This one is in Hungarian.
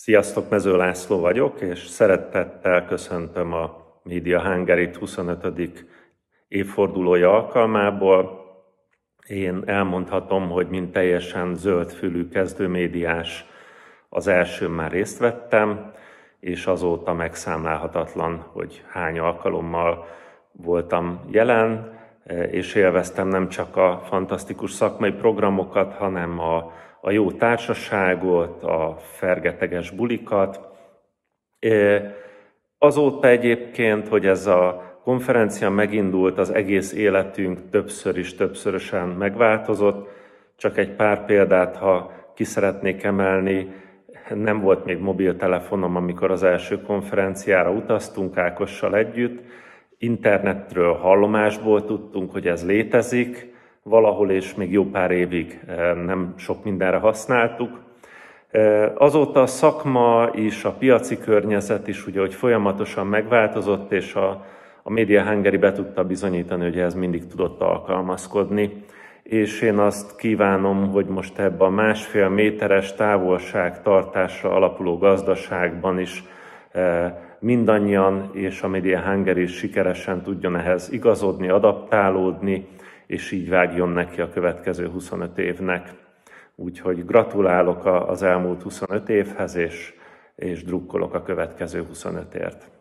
Sziasztok, Mező László vagyok, és szeretettel köszöntöm a Media Hungary 25. évfordulója alkalmából. Én elmondhatom, hogy mint teljesen zöldfülű kezdőmédiás az első már részt vettem, és azóta megszámlálhatatlan, hogy hány alkalommal voltam jelen. Eh, és élveztem nem csak a fantasztikus szakmai programokat, hanem a, a jó társaságot, a fergeteges bulikat. Eh, azóta egyébként, hogy ez a konferencia megindult, az egész életünk többször is többszörösen megváltozott. Csak egy pár példát, ha ki szeretnék emelni, nem volt még mobiltelefonom, amikor az első konferenciára utaztunk Ákossal együtt, internetről, hallomásból tudtunk, hogy ez létezik valahol, és még jó pár évig eh, nem sok mindenre használtuk. Eh, azóta a szakma is, a piaci környezet is, ugye, hogy folyamatosan megváltozott, és a, a Media Hungary be tudta bizonyítani, hogy ez mindig tudott alkalmazkodni. És én azt kívánom, hogy most ebben a másfél méteres távolság tartásra alapuló gazdaságban is eh, mindannyian és a Media Hunger is sikeresen tudjon ehhez igazodni, adaptálódni, és így vágjon neki a következő 25 évnek. Úgyhogy gratulálok az elmúlt 25 évhez, és, és drukkolok a következő 25-ért.